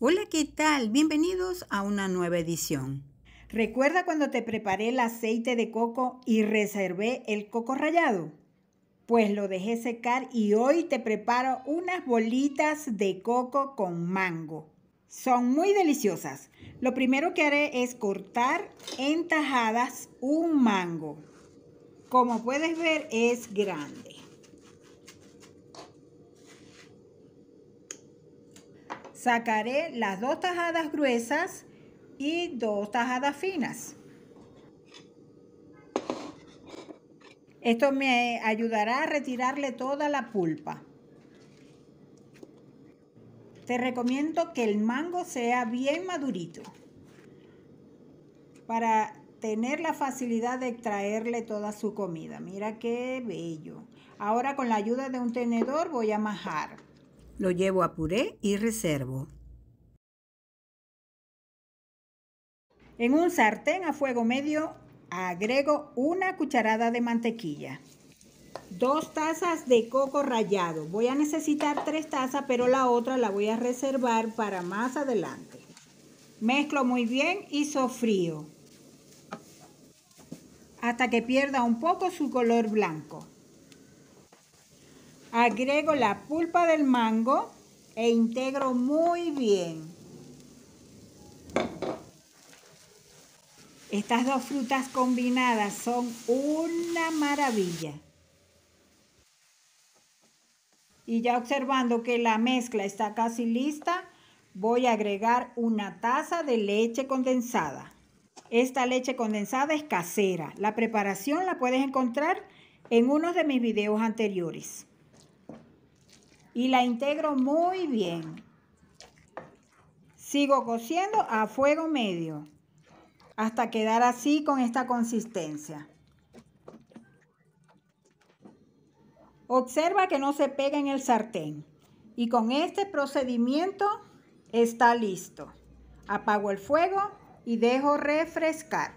Hola, ¿qué tal? Bienvenidos a una nueva edición. ¿Recuerda cuando te preparé el aceite de coco y reservé el coco rallado? Pues lo dejé secar y hoy te preparo unas bolitas de coco con mango. Son muy deliciosas. Lo primero que haré es cortar en tajadas un mango. Como puedes ver es grande. Sacaré las dos tajadas gruesas y dos tajadas finas. Esto me ayudará a retirarle toda la pulpa. Te recomiendo que el mango sea bien madurito para tener la facilidad de extraerle toda su comida. Mira qué bello. Ahora con la ayuda de un tenedor voy a majar. Lo llevo a puré y reservo. En un sartén a fuego medio agrego una cucharada de mantequilla. Dos tazas de coco rallado. Voy a necesitar tres tazas, pero la otra la voy a reservar para más adelante. Mezclo muy bien y sofrío hasta que pierda un poco su color blanco. Agrego la pulpa del mango e integro muy bien. Estas dos frutas combinadas son una maravilla. Y ya observando que la mezcla está casi lista, voy a agregar una taza de leche condensada. Esta leche condensada es casera. La preparación la puedes encontrar en uno de mis videos anteriores y la integro muy bien. Sigo cociendo a fuego medio hasta quedar así con esta consistencia. Observa que no se pega en el sartén y con este procedimiento está listo. Apago el fuego y dejo refrescar.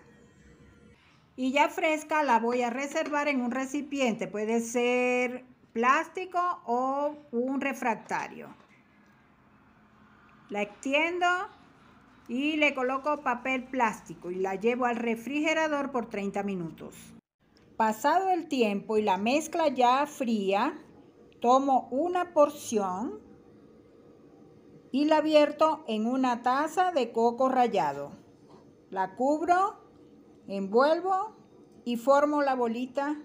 Y ya fresca la voy a reservar en un recipiente, puede ser plástico o un refractario. La extiendo y le coloco papel plástico y la llevo al refrigerador por 30 minutos. Pasado el tiempo y la mezcla ya fría, tomo una porción y la vierto en una taza de coco rallado. La cubro, envuelvo y formo la bolita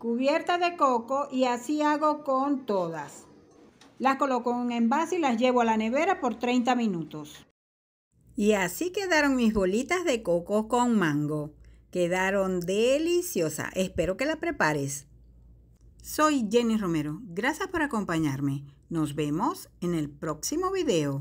cubierta de coco y así hago con todas. Las coloco en un envase y las llevo a la nevera por 30 minutos. Y así quedaron mis bolitas de coco con mango. Quedaron deliciosas. Espero que la prepares. Soy Jenny Romero. Gracias por acompañarme. Nos vemos en el próximo video.